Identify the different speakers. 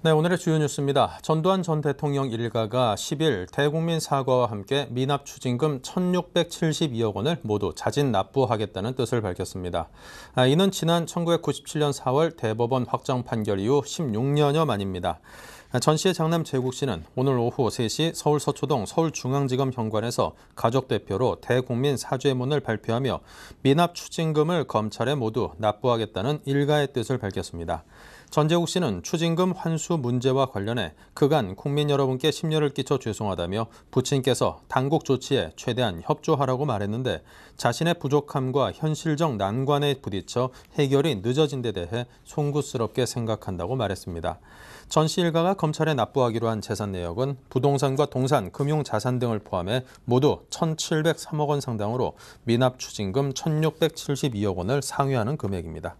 Speaker 1: 네, 오늘의 주요 뉴스입니다. 전두환 전 대통령 일가가 10일 대국민 사과와 함께 미납 추징금 1,672억 원을 모두 자진 납부하겠다는 뜻을 밝혔습니다. 아, 이는 지난 1997년 4월 대법원 확정 판결 이후 16년여 만입니다. 아, 전 씨의 장남 재국 씨는 오늘 오후 3시 서울 서초동 서울중앙지검 현관에서 가족 대표로 대국민 사죄문을 발표하며 미납 추징금을 검찰에 모두 납부하겠다는 일가의 뜻을 밝혔습니다. 전재욱 씨는 추징금 환수 문제와 관련해 그간 국민 여러분께 심려를 끼쳐 죄송하다며 부친께서 당국 조치에 최대한 협조하라고 말했는데 자신의 부족함과 현실적 난관에 부딪혀 해결이 늦어진 데 대해 송구스럽게 생각한다고 말했습니다. 전 씨 일가가 검찰에 납부하기로 한 재산 내역은 부동산과 동산, 금융 자산 등을 포함해 모두 1,703억 원 상당으로 미납 추징금 1,672억 원을 상회하는 금액입니다.